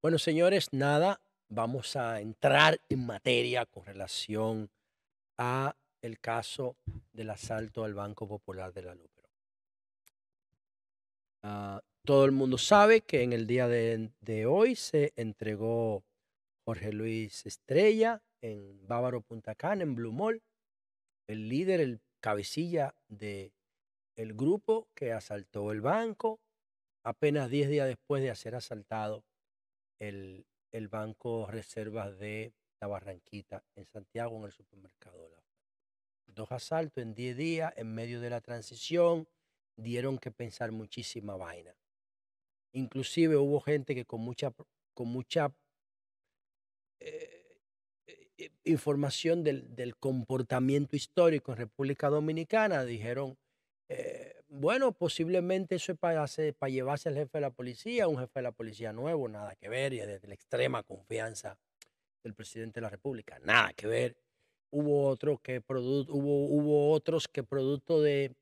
Bueno, señores, nada, vamos a entrar en materia con relación a el caso del asalto al Banco Popular de la Lupero. Ah, todo el mundo sabe que en el día de, hoy se entregó Jorge Luis Estrella en Bávaro Punta Cana, en Blue Mall, el líder, el cabecilla de el grupo que asaltó el banco, apenas 10 días después de ser asaltado el, Banco Reservas de La Barranquita en Santiago, en el supermercado Dos asaltos en 10 días, en medio de la transición, dieron que pensar muchísima vaina. Inclusive hubo gente que con mucha, con mucha eh, eh, información del, del, comportamiento histórico en República Dominicana dijeron... Eh, bueno, posiblemente eso es para, llevarse al jefe de la policía, un jefe de la policía nuevo, nada que ver, y desde la extrema confianza del presidente de la República, nada que ver. Hubo, otro que hubo, hubo otros que producto de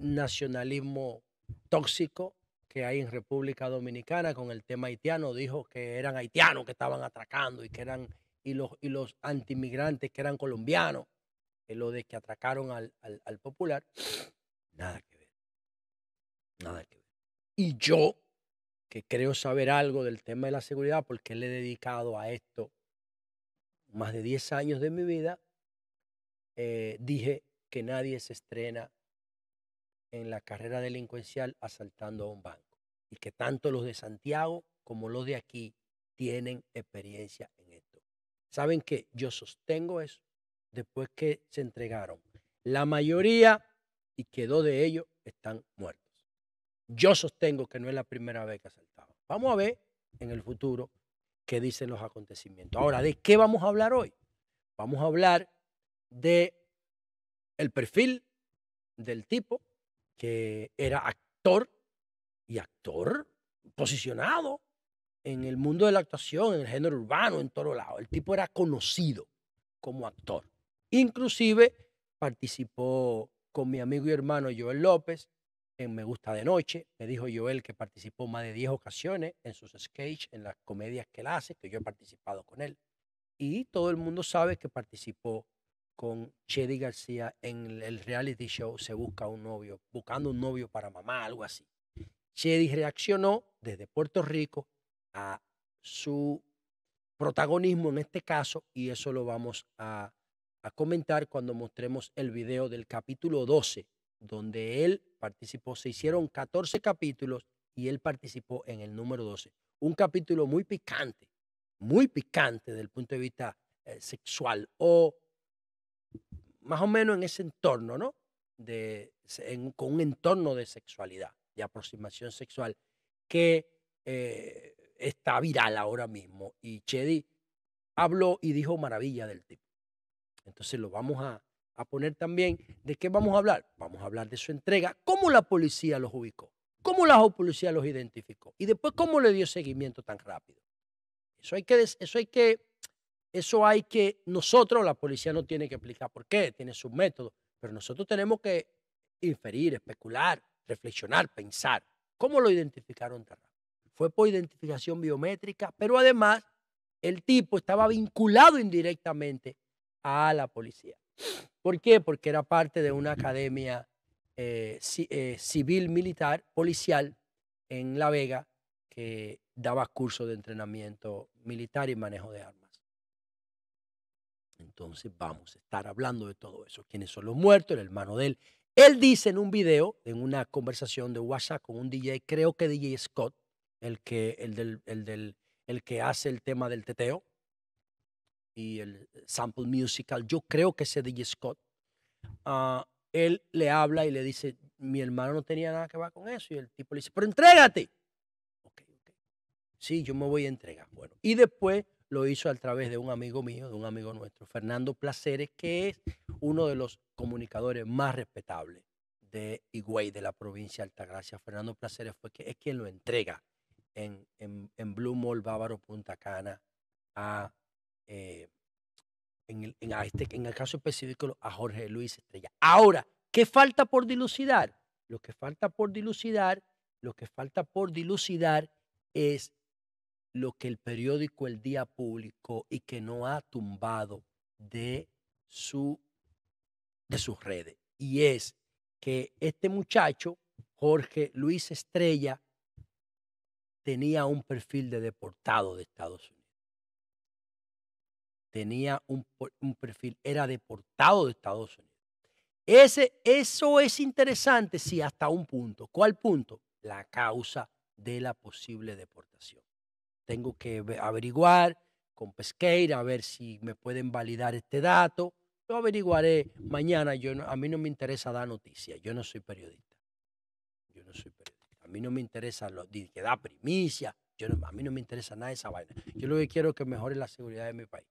nacionalismo tóxico que hay en República Dominicana con el tema haitiano, dijo que eran haitianos que estaban atracando y que eran y los, y los antimigrantes que eran colombianos, que lo de que atracaron al, popular, nada que ver. Nada que ver. Y yo, que creo saber algo del tema de la seguridad, porque le he dedicado a esto más de 10 años de mi vida, eh, dije que nadie se estrena en la carrera delincuencial asaltando a un banco y que tanto los de Santiago como los de aquí tienen experiencia en esto. ¿Saben qué? Yo sostengo eso después que se entregaron. La mayoría y quedó de ellos están muertos. Yo sostengo que no es la primera vez que asaltaba. Vamos a ver en el futuro qué dicen los acontecimientos. Ahora, ¿de qué vamos a hablar hoy? Vamos a hablar de el perfil del tipo que era actor y actor posicionado en el mundo de la actuación, en el género urbano, en todo lados. El tipo era conocido como actor. Inclusive participó con mi amigo y hermano Joel López me Gusta de Noche. Me dijo Joel que participó más de 10 ocasiones en sus sketches, en las comedias que él hace, que yo he participado con él. Y todo el mundo sabe que participó con Chedi García en el reality show Se Busca un Novio, buscando un novio para mamá, algo así. Chedi reaccionó desde Puerto Rico a su protagonismo en este caso y eso lo vamos a, a comentar cuando mostremos el video del capítulo 12 donde él participó. Se hicieron 14 capítulos y él participó en el número 12. Un capítulo muy picante, muy picante desde el punto de vista eh, sexual o más o menos en ese entorno, ¿no? De, con un entorno de sexualidad, de aproximación sexual, que eh, está viral ahora mismo. Y Chedi habló y dijo maravilla del tipo. Entonces lo vamos a, a poner también. ¿De qué vamos a hablar? Vamos a hablar de su entrega, cómo la policía los ubicó, cómo la policía los identificó y después cómo le dio seguimiento tan rápido. Eso hay que, eso hay que, eso hay que, nosotros, la policía no tiene que explicar por qué, tiene sus métodos, pero nosotros tenemos que inferir, especular, reflexionar, pensar. ¿Cómo lo identificaron tan rápido? Fue por identificación biométrica, pero además el tipo estaba vinculado indirectamente a la policía. ¿Por qué? Porque era parte de una academia eh, eh, civil, militar, policial en La Vega que daba cursos de entrenamiento militar y manejo de armas. Entonces vamos a estar hablando de todo eso. ¿Quiénes son los muertos? El hermano de él. Él dice en un video, en una conversación de WhatsApp con un DJ, creo que DJ Scott, el que, el del, el que hace el tema del teteo, el eh, sample musical, yo creo que ese DJ Scott, ah, él le habla y le dice, mi hermano no tenía nada que ver con eso. Y el tipo le dice, pero entrégate. Sí, yo me voy a entregar. Bueno, y después lo hizo a través de un amigo mío, de un amigo nuestro, Fernando Placeres, que es uno de los comunicadores más respetables de Higüey, de la provincia de Altagracia. Fernando Placeres fue que, es quien lo entrega en, en, en Blue Mall Bávaro Punta Cana a eh, en, el, este, en el caso específico a Jorge Luis Estrella. Ahora, ¿qué falta por dilucidar? Lo que falta por dilucidar, lo que falta por dilucidar es lo que el periódico El Día publicó y que no ha tumbado de, su, de sus redes. Y es que este muchacho, Jorge Luis Estrella, tenía un perfil de deportado de Estados Unidos tenía un, perfil, era deportado de Estados Unidos. Ese, eso es interesante, sí, hasta un punto. ¿Cuál punto? La causa de la posible deportación. Tengo que averiguar con Pesqueira a ver si me pueden validar este dato. Lo averiguaré mañana. Yo a mí no me interesa dar noticias. Yo no soy periodista. Yo no soy periodista. A mí no me interesa lo, que da primicia. Yo a mí no me interesa nada de esa vaina. Yo lo que quiero es que mejore la seguridad de mi país.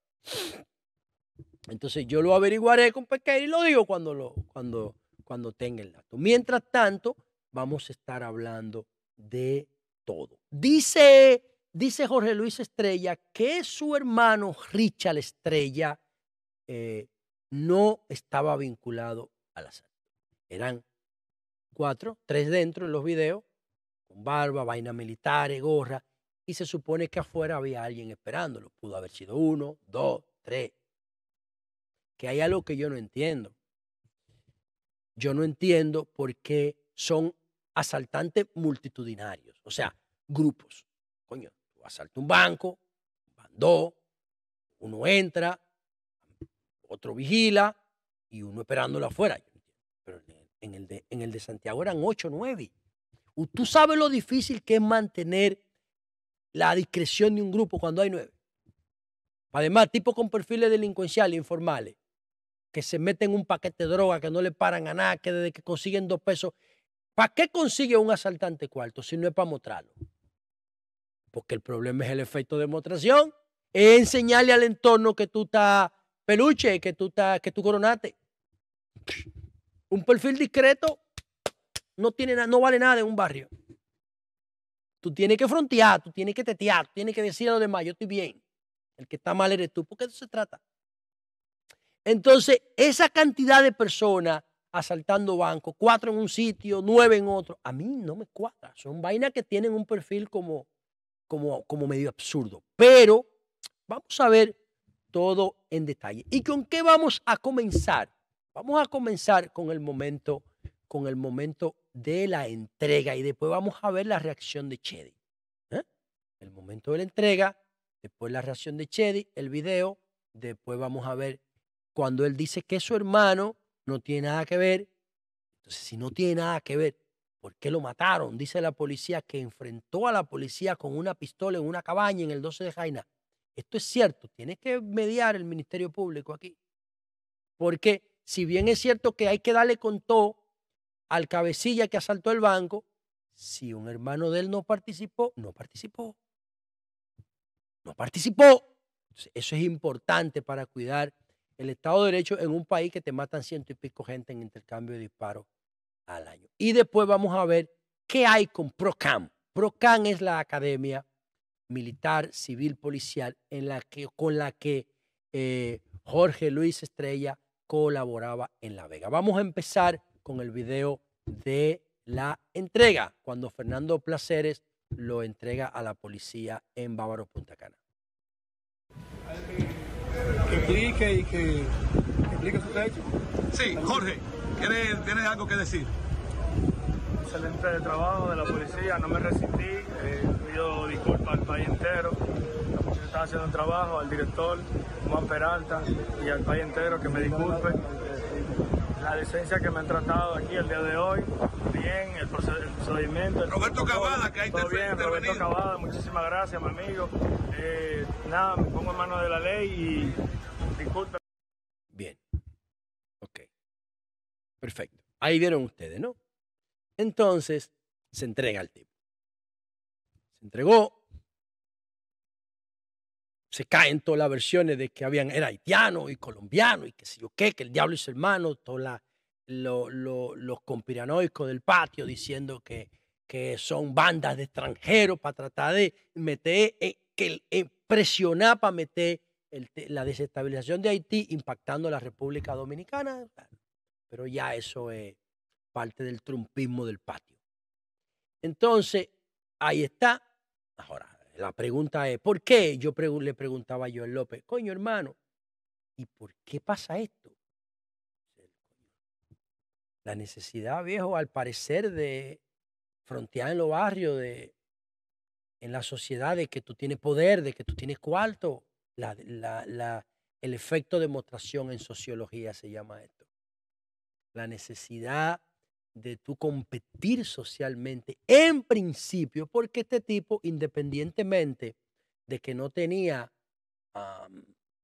Entonces yo lo averiguaré con Pequeño y lo digo cuando, lo, cuando, cuando tenga el dato. Mientras tanto, vamos a estar hablando de todo. Dice, dice Jorge Luis Estrella que su hermano Richard Estrella eh, no estaba vinculado a la salud Eran cuatro, tres dentro en los videos, con barba, vaina militares, gorra, y se supone que afuera había alguien esperándolo. Pudo haber sido uno, dos, tres. Que hay algo que yo no entiendo. Yo no entiendo por qué son asaltantes multitudinarios, o sea, grupos. Coño, tú un banco, van uno entra, otro vigila y uno esperándolo afuera. Pero en el de, en el de Santiago eran ocho, nueve. Tú sabes lo difícil que es mantener la discreción de un grupo cuando hay nueve. Además, tipos con perfiles delincuenciales informales que se meten un paquete de droga, que no le paran a nada, que desde que consiguen dos pesos. ¿Para qué consigue un asaltante cuarto si no es para mostrarlo? Porque el problema es el efecto de demostración. Es enseñarle al entorno que tú estás peluche, que tú, estás, que tú coronaste. Un perfil discreto no, tiene, no vale nada en un barrio. Tú tienes que frontear, tú tienes que tetear, tú tienes que decir a los demás, yo estoy bien. El que está mal eres tú, ¿por qué eso se trata. Entonces, esa cantidad de personas asaltando bancos, cuatro en un sitio, nueve en otro, a mí no me cuadra. Son vainas que tienen un perfil como, como, como medio absurdo. Pero vamos a ver todo en detalle. ¿Y con qué vamos a comenzar? Vamos a comenzar con el momento con el momento de la entrega y después vamos a ver la reacción de Chedi. ¿eh? El momento de la entrega, después la reacción de Chedi, el video, después vamos a ver cuando él dice que su hermano no tiene nada que ver. Entonces, si no tiene nada que ver, ¿por qué lo mataron? Dice la policía que enfrentó a la policía con una pistola en una cabaña en el 12 de Jaina. Esto es cierto, tiene que mediar el Ministerio Público aquí. Porque si bien es cierto que hay que darle con todo al cabecilla que asaltó el banco, si un hermano de él no participó, no participó. No participó. eso es importante para cuidar el Estado de Derecho en un país que te matan ciento y pico gente en intercambio de disparos al año. Y después vamos a ver qué hay con PROCAM. PROCAM es la academia militar, civil, policial en la que, con la que eh, Jorge Luis Estrella colaboraba en La Vega. Vamos a empezar con el video de la entrega, cuando Fernando Placeres lo entrega a la policía en Bávaro Punta Cana. Que explique y que, explique su Sí, Jorge, ¿tienes, algo que decir? excelente trabajo de la policía, no me resistí, eh, pido disculpas al país entero, la policía está haciendo el trabajo, al director Juan Peralta y al país entero que me disculpe, la decencia que me han tratado aquí el día de hoy. Bien, el, procedimiento. Roberto Cavada, que ahí Todo bien, Roberto Cavada, muchísimas gracias, mi amigo. Eh, nada, me pongo en manos de la ley y disculpen. Bien. Ok. Perfecto. Ahí vieron ustedes, ¿no? Entonces, se entrega el tipo. Se entregó, se caen todas las versiones de que habían, era haitiano y colombiano y qué sé yo qué, que el diablo es hermano, todos los conspiranoicos del patio diciendo que, que son bandas de extranjeros para tratar de meter, eh, que, eh, presionar para meter la desestabilización de Haití impactando a la República Dominicana. Pero ya eso es parte del trumpismo del patio. Entonces, ahí está. Ahora, la pregunta es, ¿por qué? Yo le preguntaba a Joel López, coño hermano, ¿y por qué pasa esto? La necesidad, viejo, al parecer de frontear en los barrios, de, en la sociedad, de que tú tienes poder, de que tú tienes cuarto. el efecto demostración en sociología se llama esto. La necesidad de tu competir socialmente en principio, porque este tipo, independientemente de que no tenía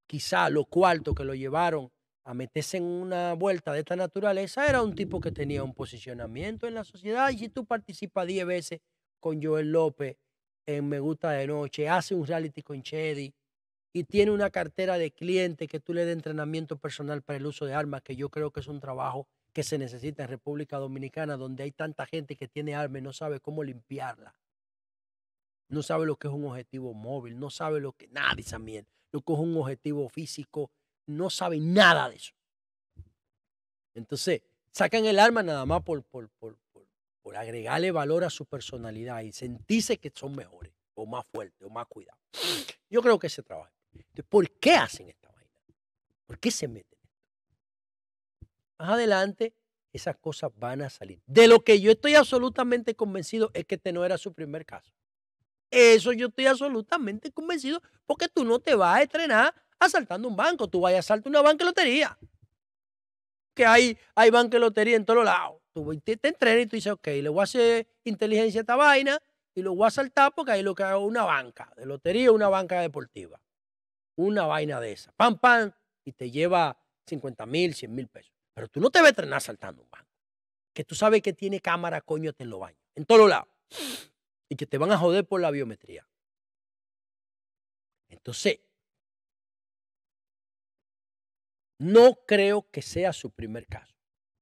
quizá los cuartos que lo llevaron a meterse en una vuelta de esta naturaleza, era un tipo que tenía un posicionamiento en la sociedad y si tú participas 10 veces con Joel López en Me Gusta de Noche, hace un reality con Chedi y tiene una cartera de clientes que tú le das entrenamiento personal para el uso de armas, que yo creo que es un trabajo que se necesita en República Dominicana, donde hay tanta gente que tiene armas y no sabe cómo limpiarla. No sabe lo que es un objetivo móvil, no sabe lo que, Nadie sabe lo que es un objetivo físico, no sabe nada de eso. Entonces, sacan el arma nada más por, por, agregarle valor a su personalidad y sentirse que son mejores, o más fuertes, o más cuidados. Yo creo que se trabaja. Entonces, ¿por qué hacen esta vaina? ¿Por qué se meten? más adelante esas cosas van a salir. De lo que yo estoy absolutamente convencido es que este no era su primer caso. Eso yo estoy absolutamente convencido porque tú no te vas a estrenar asaltando un banco. Tú vas a asaltar una banca de lotería. Que hay, hay banca de lotería en todos lados. Tú te, entrenas y tú dices, ok, le voy a hacer inteligencia a esta vaina y lo voy a asaltar porque ahí lo que hago es una banca de lotería, una banca deportiva. Una vaina de esa. Pam, pam. Y te lleva 50 mil, 100 mil pesos. Pero tú no te a entrenar saltando un banco. Que tú sabes que tiene cámara, coño, te lo baño. En todos lados. Y que te van a joder por la biometría. Entonces, no creo que sea su primer caso.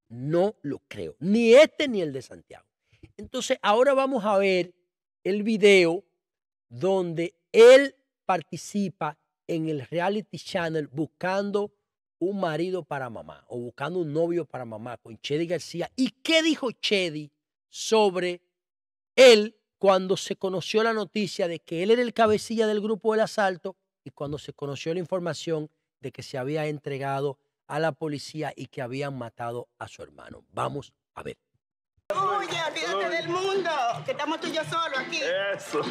No lo creo. Ni este ni el de Santiago. Entonces, ahora vamos a ver el video donde él participa en el reality channel buscando un marido para mamá o buscando un novio para mamá con Chedi García. ¿Y qué dijo Chedi sobre él cuando se conoció la noticia de que él era el cabecilla del grupo del asalto y cuando se conoció la información de que se había entregado a la policía y que habían matado a su hermano? Vamos a ver. del mundo, que estamos tú y yo solo aquí. Eso.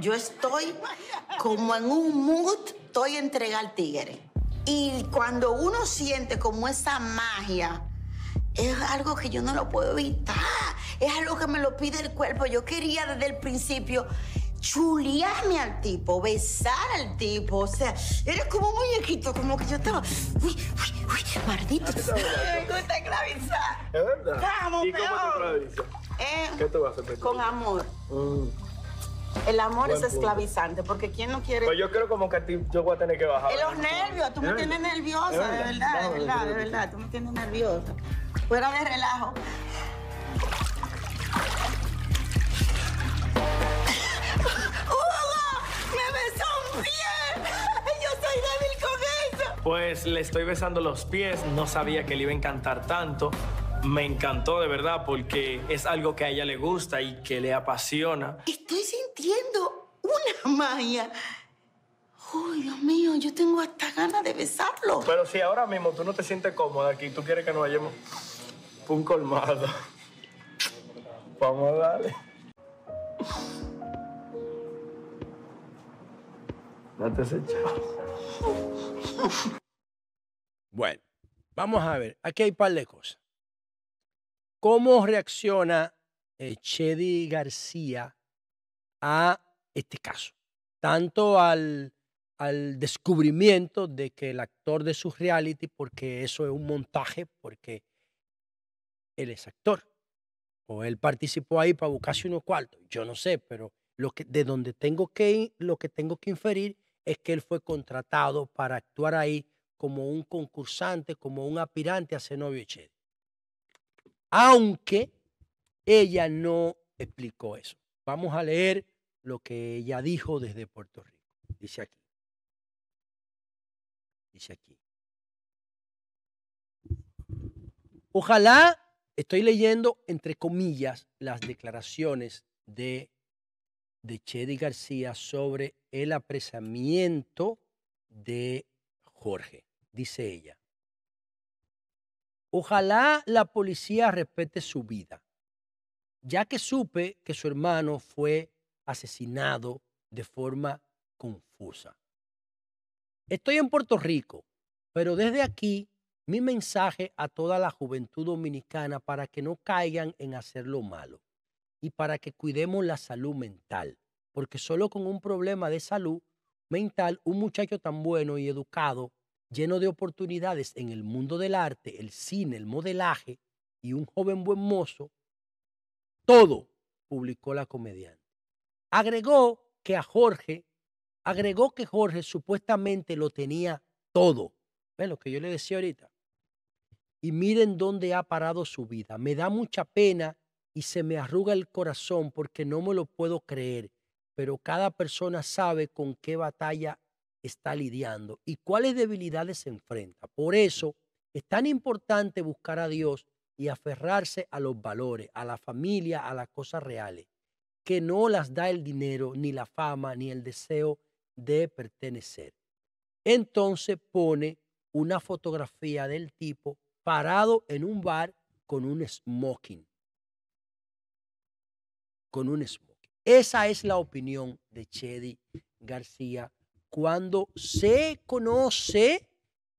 yo estoy como en un mood, estoy entregado al tigre. Y cuando uno siente como esa magia, es algo que yo no lo puedo evitar. Es algo que me lo pide el cuerpo. Yo quería desde el principio chulearme al tipo, besar al tipo. O sea, eres como un muñequito, como que yo estaba. Uy, uy, uy, maldito. me gusta Es verdad. Vamos, ¿Y cómo eh, ¿Qué te vas a hacer? Con amor. Mm. El amor es esclavizante, porque quién no quiere. Pues yo creo como que a ti yo voy a tener que bajar. En eh, los nervios, tú me eh. tienes nerviosa, eh. de verdad, de verdad, de verdad, tú me tienes nerviosa. Fuera de relajo. ¡Me besó ¡Yo soy un pie! débil con eso! Pues le estoy besando los pies, no sabía que le iba a encantar tanto. Me encantó de verdad porque es algo que a ella le gusta y que le apasiona. Estoy sintiendo una magia. Uy, Dios mío, yo tengo hasta ganas de besarlo. Pero si ahora mismo tú no te sientes cómoda aquí, tú quieres que nos vayamos por un colmado. Vamos a darle. Date ese chavo. Bueno, vamos a ver, aquí hay un par de cosas. ¿Cómo reacciona eh, Chedi García a este caso? Tanto al, descubrimiento de que el actor de su reality, porque eso es un montaje, porque él es actor, o él participó ahí para buscarse unos cuartos, yo no sé, pero de donde tengo que, lo que tengo que inferir es que él fue contratado para actuar ahí como un concursante, como un aspirante a ser novio Chedi aunque ella no explicó eso. Vamos a leer lo que ella dijo desde Puerto Rico. Dice aquí. Dice aquí. Ojalá, estoy leyendo entre comillas las declaraciones de, de Chedi García sobre el apresamiento de Jorge. Dice ella. Ojalá la policía respete su vida, ya que supe que su hermano fue asesinado de forma confusa. Estoy en Puerto Rico, pero desde aquí mi mensaje a toda la juventud dominicana para que no caigan en hacer lo malo y para que cuidemos la salud mental, porque solo con un problema de salud mental un muchacho tan bueno y educado lleno de oportunidades en el mundo del arte, el cine, el modelaje y un joven buen mozo, todo publicó la comediante. Agregó que a Jorge, agregó que Jorge supuestamente lo tenía todo. ¿Ven lo que yo le decía ahorita? Y miren dónde ha parado su vida. Me da mucha pena y se me arruga el corazón porque no me lo puedo creer, pero cada persona sabe con qué batalla está lidiando y cuáles debilidades se enfrenta. Por eso es tan importante buscar a Dios y aferrarse a los valores, a la familia, a las cosas reales, que no las da el dinero, ni la fama, ni el deseo de pertenecer. Entonces pone una fotografía del tipo parado en un bar con un smoking. Con un smoking. Esa es la opinión de Chedi García cuando se conoce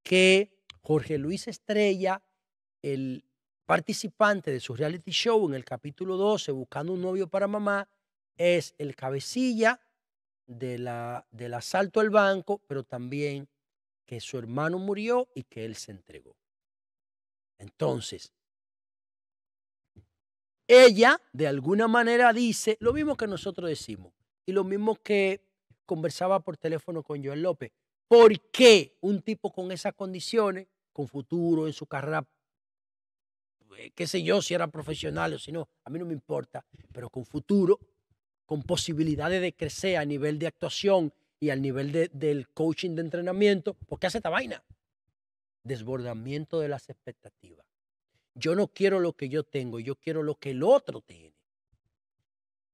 que Jorge Luis Estrella, el participante de su reality show en el capítulo 12, Buscando un novio para mamá, es el cabecilla de la, del asalto al banco, pero también que su hermano murió y que él se entregó. Entonces, ella de alguna manera dice lo mismo que nosotros decimos y lo mismo que conversaba por teléfono con Joel López. ¿Por qué un tipo con esas condiciones, con futuro en su carrera, eh, qué sé yo, si era profesional o si no, a mí no me importa, pero con futuro, con posibilidades de crecer a nivel de actuación y al nivel del coaching de entrenamiento, ¿por qué hace esta vaina? Desbordamiento de las expectativas. Yo no quiero lo que yo tengo, yo quiero lo que el otro tiene.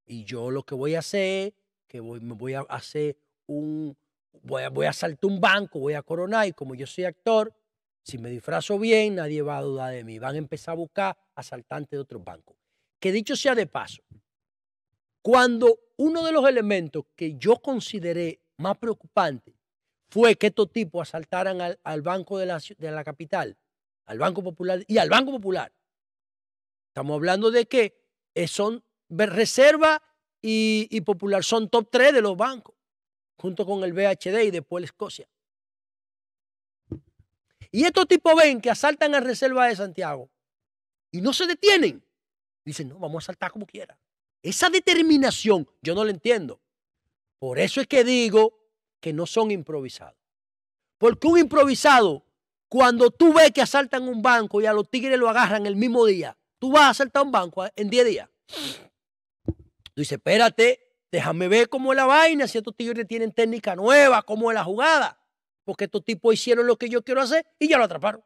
Y yo lo que voy a hacer que voy, me voy a hacer un, voy a, voy saltar un banco, voy a coronar y como yo soy actor, si me disfrazo bien, nadie va a dudar de mí. Van a empezar a buscar asaltantes de otros bancos. Que dicho sea de paso, cuando uno de los elementos que yo consideré más preocupante fue que estos tipos asaltaran al, Banco de la, de la Capital, al Banco Popular y al Banco Popular. Estamos hablando de que son reservas y, Popular son top 3 de los bancos, junto con el BHD y después Escocia. Y estos tipos ven que asaltan a Reserva de Santiago y no se detienen. Dicen, no, vamos a asaltar como quiera. Esa determinación yo no la entiendo. Por eso es que digo que no son improvisados. Porque un improvisado, cuando tú ves que asaltan un banco y a los tigres lo agarran el mismo día, tú vas a asaltar un banco en 10 días. Tú dices, espérate, déjame ver cómo es la vaina, si estos tigres tienen técnica nueva, cómo es la jugada. Porque estos tipos hicieron lo que yo quiero hacer y ya lo atraparon.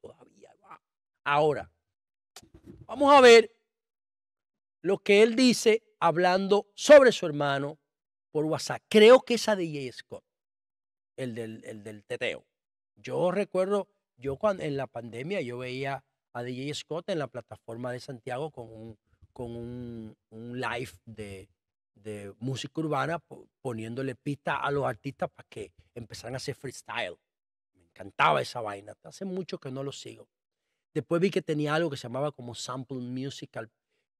todavía va. Ahora, vamos a ver lo que él dice hablando sobre su hermano por WhatsApp. Creo que es a DJ Scott, el del, el del teteo. Yo recuerdo, yo cuando en la pandemia yo veía a DJ Scott en la plataforma de Santiago con un, con un, live de, música urbana poniéndole pista a los artistas para que empezaran a hacer freestyle. Me encantaba esa vaina. Hace mucho que no lo sigo. Después vi que tenía algo que se llamaba como Sample Musical,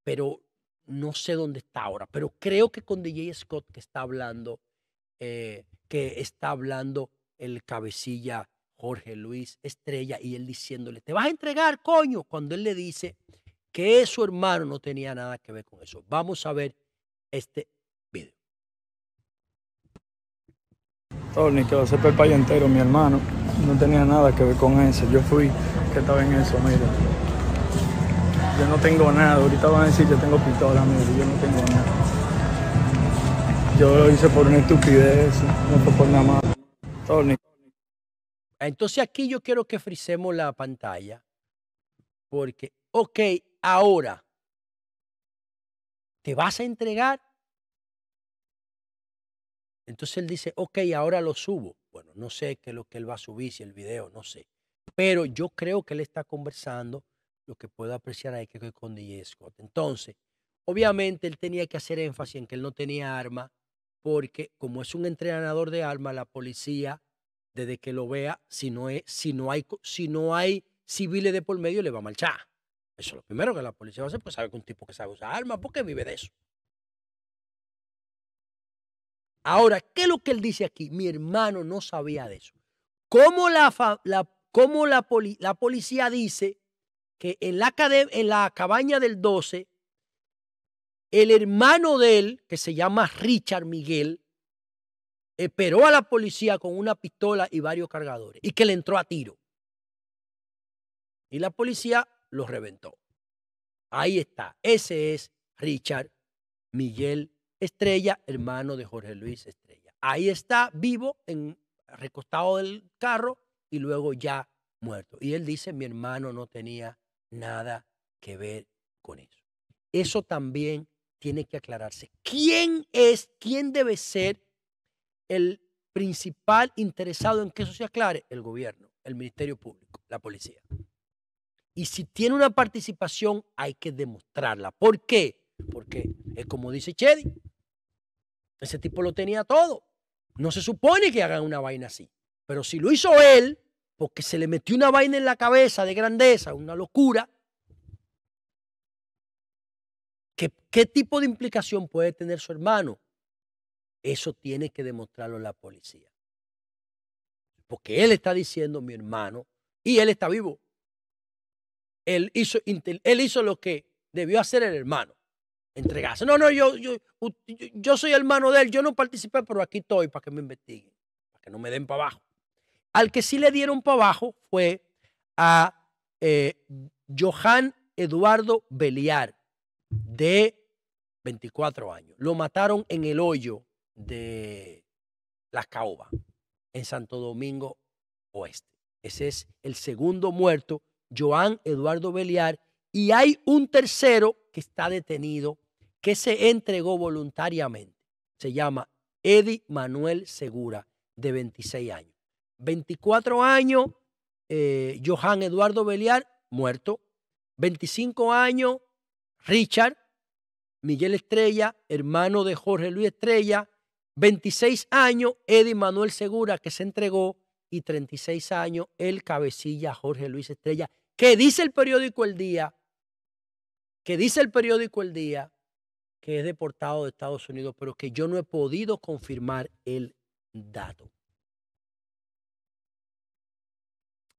pero no sé dónde está ahora. Pero creo que con DJ Scott que está hablando, eh, que está hablando el cabecilla Jorge Luis Estrella y él diciéndole, te vas a entregar, coño, cuando él le dice que su hermano no tenía nada que ver con eso. Vamos a ver este video. Tony, que va a ser el mi hermano. No tenía nada que ver con eso. Yo fui que estaba en eso, mira. Yo no tengo nada. Ahorita van a decir yo tengo pistola, mira. Yo no tengo nada. Yo lo hice por una estupidez, no por nada más. Tony. Entonces aquí yo quiero que frisemos la pantalla. Porque, ok, ahora. ¿Te vas a entregar? Entonces él dice, ok, ahora lo subo. Bueno, no sé qué es lo que él va a subir, si el video, no sé. Pero yo creo que él está conversando. Lo que puedo apreciar ahí que es con DJ Scott. Entonces, obviamente él tenía que hacer énfasis en que él no tenía arma, porque como es un entrenador de arma, la policía, desde que lo vea, si no, es, si no, hay, si no hay civiles de por medio, le va a marchar. Eso lo primero que la policía va a hacer, pues sabe que un tipo que sabe usar armas, porque vive de eso. Ahora, ¿qué es lo que él dice aquí? Mi hermano no sabía de eso. ¿Cómo la, la, la, la policía dice que en la, en la cabaña del 12, el hermano de él, que se llama Richard Miguel, esperó a la policía con una pistola y varios cargadores y que le entró a tiro? Y la policía lo reventó. Ahí está. Ese es Richard Miguel Estrella, hermano de Jorge Luis Estrella. Ahí está vivo, en, recostado del carro y luego ya muerto. Y él dice, mi hermano no tenía nada que ver con eso. Eso también tiene que aclararse. ¿Quién es, quién debe ser el principal interesado en que eso se aclare? El gobierno, el Ministerio Público, la policía. Y si tiene una participación, hay que demostrarla. ¿Por qué? Porque es como dice Chedi, ese tipo lo tenía todo. No se supone que hagan una vaina así. Pero si lo hizo él, porque se le metió una vaina en la cabeza de grandeza, una locura, ¿qué, qué tipo de implicación puede tener su hermano? Eso tiene que demostrarlo la policía. Porque él está diciendo mi hermano y él está vivo. Él hizo, él hizo lo que debió hacer el hermano. Entregarse. No, no, yo, yo, soy hermano de él, yo no participé, pero aquí estoy para que me investiguen, para que no me den para abajo. Al que sí le dieron para abajo fue a eh, Johan Eduardo Beliar, de 24 años. Lo mataron en el hoyo de la caoba en Santo Domingo Oeste. Ese es el segundo muerto Joan Eduardo Beliar, y hay un tercero que está detenido, que se entregó voluntariamente. Se llama Eddie Manuel Segura, de 26 años. 24 años, eh, Joan Eduardo Beliar, muerto. 25 años, Richard Miguel Estrella, hermano de Jorge Luis Estrella. 26 años, Eddie Manuel Segura, que se entregó. Y 36 años, el cabecilla Jorge Luis Estrella, que dice el periódico El Día? Que dice el periódico El Día que es deportado de Estados Unidos, pero que yo no he podido confirmar el dato.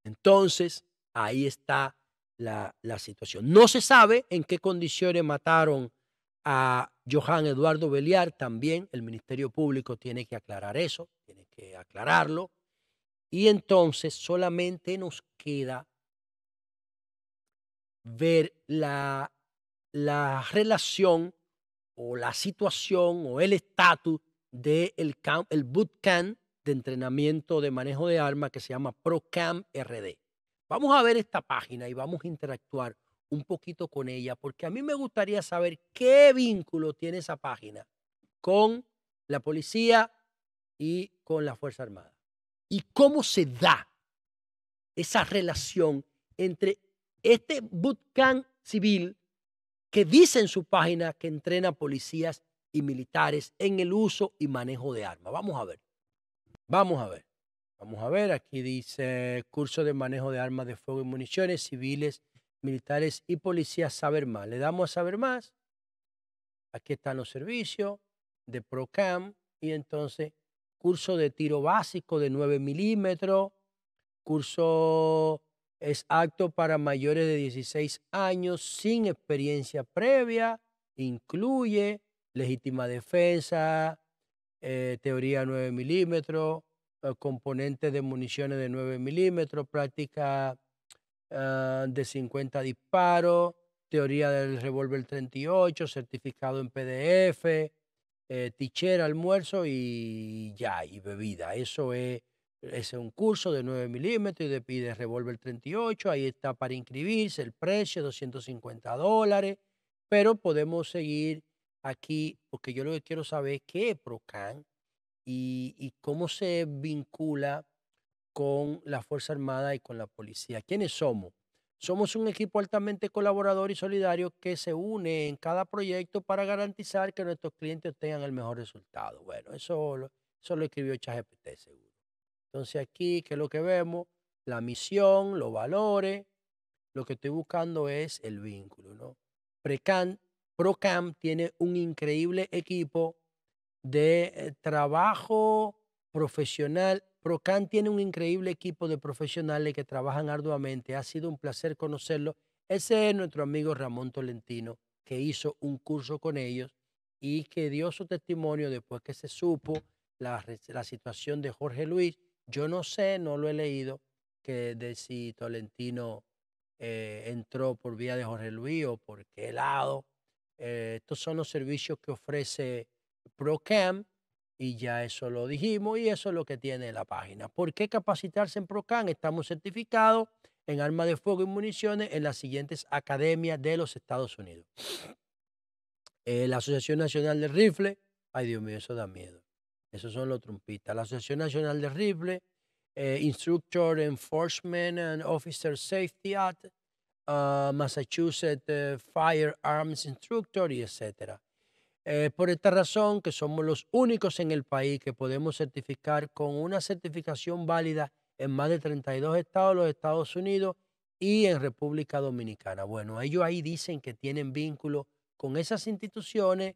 Entonces, ahí está la, la, situación. No se sabe en qué condiciones mataron a Johan Eduardo Beliar. También el Ministerio Público tiene que aclarar eso, tiene que aclararlo. Y entonces solamente nos queda ver la, relación o la situación o el estatus del el bootcamp de entrenamiento de manejo de armas que se llama ProCamp RD. Vamos a ver esta página y vamos a interactuar un poquito con ella, porque a mí me gustaría saber qué vínculo tiene esa página con la policía y con la Fuerza Armada. Y cómo se da esa relación entre este bootcamp civil que dice en su página que entrena policías y militares en el uso y manejo de armas. Vamos a ver. Vamos a ver. Vamos a ver. Aquí dice curso de manejo de armas de fuego y municiones civiles, militares y policías saber más. Le damos a saber más. Aquí están los servicios de ProCam y entonces curso de tiro básico de 9 milímetros, curso es acto para mayores de 16 años sin experiencia previa, incluye legítima defensa, eh, teoría 9 milímetros, eh, componentes de municiones de 9 milímetros, práctica ah, de 50 disparos, teoría del revólver 38, certificado en PDF, eh, tichera, almuerzo y ya, y bebida. Eso es ese es un curso de 9 milímetros y de, pide revólver 38, ahí está para inscribirse el precio, 250 dólares, pero podemos seguir aquí, porque yo lo que quiero saber es qué es PROCAN y, cómo se vincula con la Fuerza Armada y con la policía. ¿Quiénes somos? Somos un equipo altamente colaborador y solidario que se une en cada proyecto para garantizar que nuestros clientes tengan el mejor resultado. Bueno, eso lo, eso escribió ChatGPT, seguro. Entonces aquí, ¿qué es lo que vemos? La misión, los valores. Lo que estoy buscando es el vínculo, ¿no? precan Procam tiene un increíble equipo de eh, trabajo profesional. Procam tiene un increíble equipo de profesionales que trabajan arduamente. Ha sido un placer conocerlo. Ese es nuestro amigo Ramón Tolentino, que hizo un curso con ellos y que dio su testimonio después que se supo la, la situación de Jorge Luis yo no sé, no lo he leído, que de si Tolentino eh, entró por vía de Jorge Luis o por qué lado. Eh, estos son los servicios que ofrece ProCam y ya eso lo dijimos y eso es lo que tiene la página. ¿Por qué capacitarse en ProCam? Estamos certificados en armas de fuego y municiones en las siguientes academias de los Estados Unidos. Eh, la Asociación Nacional de Rifle, ay Dios mío, eso da miedo. Esos son los trumpistas. La Asociación Nacional de Rifle, eh, Instructor Enforcement and Officer Safety Act, ah, Massachusetts eh, Firearms Instructor, y etc. Eh, por esta razón, que somos los únicos en el país que podemos certificar con una certificación válida en más de 32 estados de los Estados Unidos y en República Dominicana. Bueno, ellos ahí dicen que tienen vínculo con esas instituciones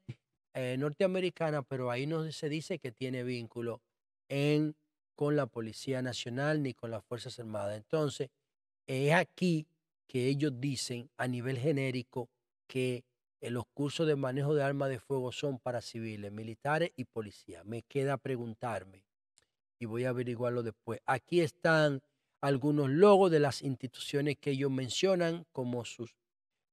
eh, norteamericana, pero ahí no se dice que tiene vínculo en, con la Policía Nacional ni con las Fuerzas Armadas. Entonces, es aquí que ellos dicen a nivel genérico que eh, los cursos de manejo de armas de fuego son para civiles, militares y policías. Me queda preguntarme y voy a averiguarlo después. Aquí están algunos logos de las instituciones que ellos mencionan como sus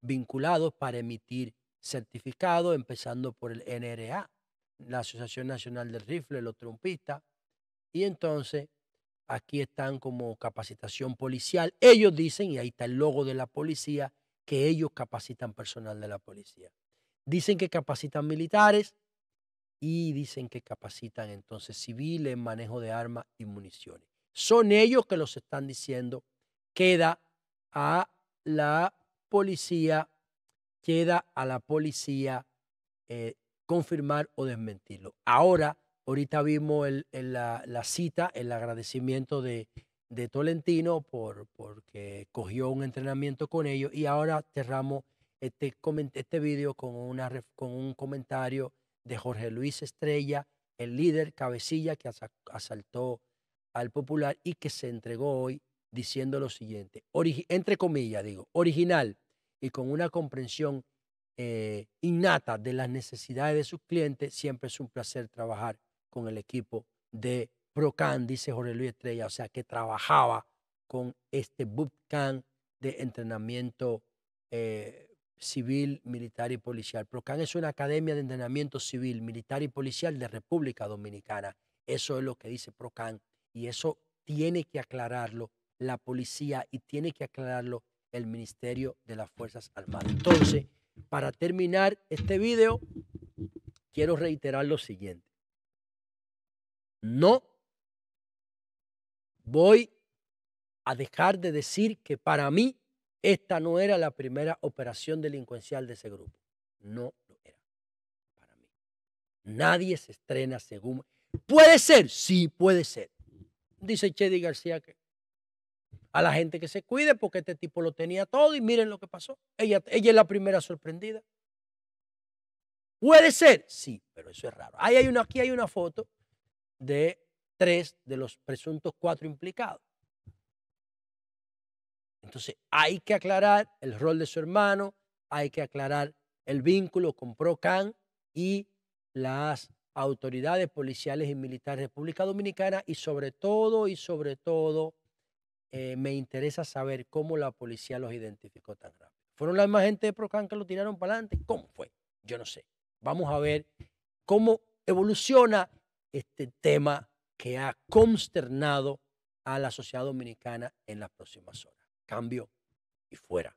vinculados para emitir certificado, empezando por el NRA, la Asociación Nacional del Rifle, los trompistas. Y entonces aquí están como capacitación policial. Ellos dicen, y ahí está el logo de la policía, que ellos capacitan personal de la policía. Dicen que capacitan militares y dicen que capacitan entonces civiles, manejo de armas y municiones. Son ellos que los están diciendo, queda a la policía queda a la policía eh, confirmar o desmentirlo. Ahora, ahorita vimos la, cita, el agradecimiento de, Tolentino por, porque cogió un entrenamiento con ellos y ahora cerramos este, este video con, con un comentario de Jorge Luis Estrella, el líder cabecilla que asaltó al popular y que se entregó hoy diciendo lo siguiente, entre comillas digo, original, y con una comprensión eh, innata de las necesidades de sus clientes, siempre es un placer trabajar con el equipo de Procan, dice Jorge Luis Estrella, o sea, que trabajaba con este bootcamp de entrenamiento eh, civil, militar y policial. Procan es una academia de entrenamiento civil, militar y policial de República Dominicana. Eso es lo que dice Procan y eso tiene que aclararlo la policía y tiene que aclararlo el Ministerio de las Fuerzas Armadas. Entonces, para terminar este video, quiero reiterar lo siguiente. No voy a dejar de decir que para mí esta no era la primera operación delincuencial de ese grupo. No lo era para mí. Nadie se estrena según... Puede ser, sí, puede ser. Dice Chedi García que a la gente que se cuide porque este tipo lo tenía todo y miren lo que pasó. Ella, ella es la primera sorprendida. ¿Puede ser? Sí, pero eso es raro. Ahí hay una, aquí hay una foto de tres de los presuntos cuatro implicados. Entonces hay que aclarar el rol de su hermano, hay que aclarar el vínculo con PROCAN y las autoridades policiales y militares de República Dominicana y sobre todo y sobre todo eh, me interesa saber cómo la policía los identificó tan rápido. ¿Fueron las mismas gente de Procán que lo tiraron para adelante? ¿Cómo fue? Yo no sé. Vamos a ver cómo evoluciona este tema que ha consternado a la sociedad dominicana en las próximas horas. Cambio y fuera.